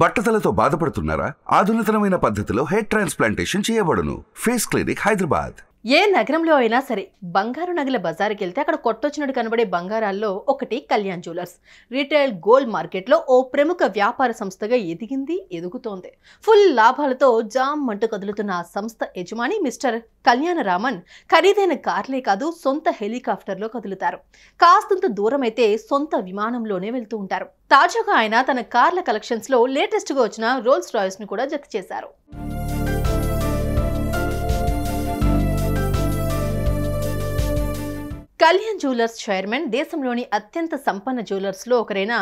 బట్టతలతో బాధపడుతున్నారా ఆధునితనమైన పద్ధతిలో హెయిర్ ట్రాన్స్ప్లాంటేషన్ చేయబడును ఫేస్ క్లినిక్ హైదరాబాద్ ఏ నగరంలో అయినా సరే బంగారు నగల బజార్కి వెళ్తే అక్కడ కొట్టొచ్చినట్టు కనబడే బంగారాల్లో ఒకటి కళ్యాణ్ జ్యువెలర్స్ రీటైల్ గోల్డ్ మార్కెట్లో ఓ ప్రముఖ వ్యాపార సంస్థగా ఎదిగింది ఎదుగుతోంది ఫుల్ లాభాలతో జామ్ మంట కదులుతున్న ఆ సంస్థ యజమాని మిస్టర్ కళ్యాణరామన్ ఖరీదైన కార్లే కాదు సొంత హెలికాప్టర్లో కదులుతారు కాస్తంత దూరం అయితే సొంత విమానంలోనే వెళ్తూ ఉంటారు తాజాగా ఆయన తన కార్ల కలెక్షన్స్లో లేటెస్ట్గా వచ్చిన రోల్స్ రాయల్స్ని కూడా జత చేశారు కళ్యాణ్ జ్యువెలర్స్ చైర్మన్ దేశంలోని అత్యంత సంపన్న జ్యువెలర్స్లో ఒకరైన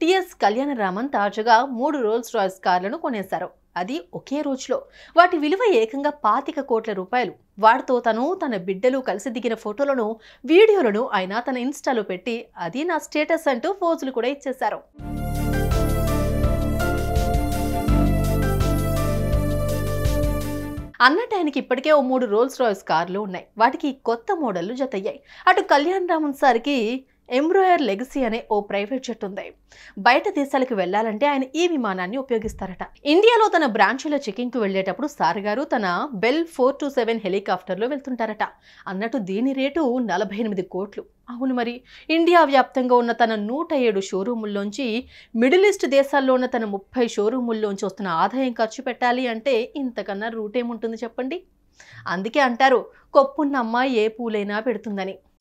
టిఎస్ కళ్యాణరామన్ తాజాగా మూడు రోల్స్ రాయల్స్ కార్లను కొనేశారు అది ఒకే రోజులో వాటి విలువ ఏకంగా పాతిక కోట్ల రూపాయలు వాటితో తను తన బిడ్డలు కలిసి దిగిన ఫోటోలను వీడియోలను ఆయన తన ఇన్స్టాలో పెట్టి అది నా స్టేటస్ అంటూ పోజులు కూడా ఇచ్చేశారు అన్నట్టు ఆయనకి ఇప్పటికే ఓ మూడు రోల్స్ రాయల్స్ కార్లు ఉన్నాయి వాటికి కొత్త మోడళ్లు జతయ్యాయి అటు కళ్యాణ్ రామన్ సార్కి ఎంబ్రాయర్ లెగసీ అనే ఓ ప్రైవేట్ జెట్ ఉంది బయట దేశాలకు వెళ్లాలంటే ఆయన ఈ విమానాన్ని ఉపయోగిస్తారట ఇండియాలో తన బ్రాంచ్ల చెకింగ్కు వెళ్లేటప్పుడు సార్ గారు తన బెల్ ఫోర్ టు సెవెన్ హెలికాప్టర్లో వెళ్తుంటారట అన్నట్టు దీని రేటు నలభై ఎనిమిది కోట్లు అవును మరి ఇండియా వ్యాప్తంగా ఉన్న తన నూట ఏడు షోరూముల్లోంచి మిడిల్ ఈస్ట్ దేశాల్లో ఉన్న తన ముప్పై షోరూముల్లోంచి వస్తున్న ఆదాయం ఖర్చు పెట్టాలి అంటే ఇంతకన్నా రూట్ ఏముంటుంది చెప్పండి అందుకే అంటారు కొప్పున్న అమ్మాయి ఏ పూలైనా పెడుతుందని